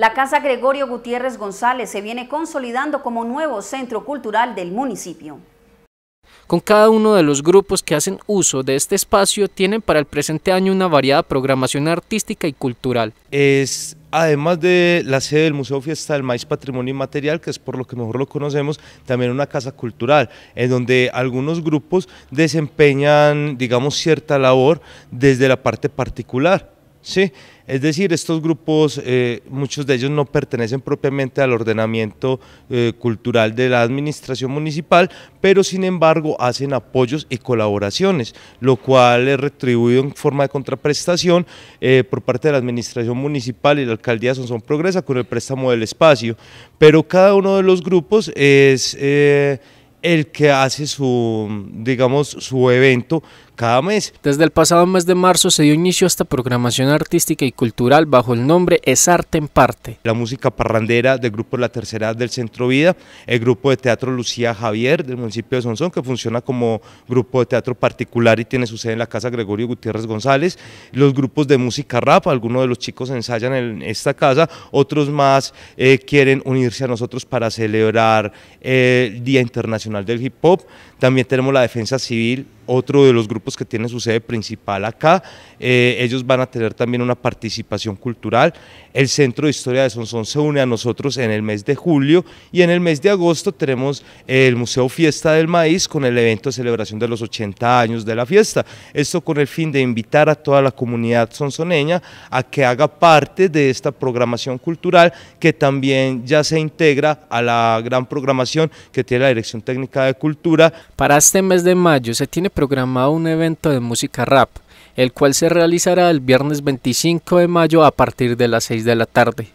La Casa Gregorio Gutiérrez González se viene consolidando como nuevo centro cultural del municipio. Con cada uno de los grupos que hacen uso de este espacio tienen para el presente año una variada programación artística y cultural. Es además de la sede del Museo Fiesta del Maíz Patrimonio Inmaterial, que es por lo que mejor lo conocemos, también una casa cultural, en donde algunos grupos desempeñan, digamos, cierta labor desde la parte particular Sí, es decir, estos grupos, eh, muchos de ellos no pertenecen propiamente al ordenamiento eh, cultural de la administración municipal, pero sin embargo hacen apoyos y colaboraciones, lo cual es retribuido en forma de contraprestación eh, por parte de la administración municipal y la alcaldía son Sonsón Progresa con el préstamo del espacio. Pero cada uno de los grupos es el que hace su, digamos, su evento cada mes. Desde el pasado mes de marzo se dio inicio a esta programación artística y cultural bajo el nombre Es Arte en Parte. La música parrandera del grupo La Tercera del Centro Vida, el grupo de teatro Lucía Javier del municipio de Sonsón, que funciona como grupo de teatro particular y tiene su sede en la Casa Gregorio Gutiérrez González, los grupos de música rap, algunos de los chicos ensayan en esta casa, otros más eh, quieren unirse a nosotros para celebrar eh, el Día Internacional del Hip Hop, también tenemos la Defensa Civil otro de los grupos que tiene su sede principal acá. Eh, ellos van a tener también una participación cultural. El Centro de Historia de Sonsón se une a nosotros en el mes de julio y en el mes de agosto tenemos el Museo Fiesta del Maíz con el evento de celebración de los 80 años de la fiesta. Esto con el fin de invitar a toda la comunidad sonsoneña a que haga parte de esta programación cultural que también ya se integra a la gran programación que tiene la Dirección Técnica de Cultura. Para este mes de mayo se tiene programado un evento de música rap, el cual se realizará el viernes 25 de mayo a partir de las 6 de la tarde.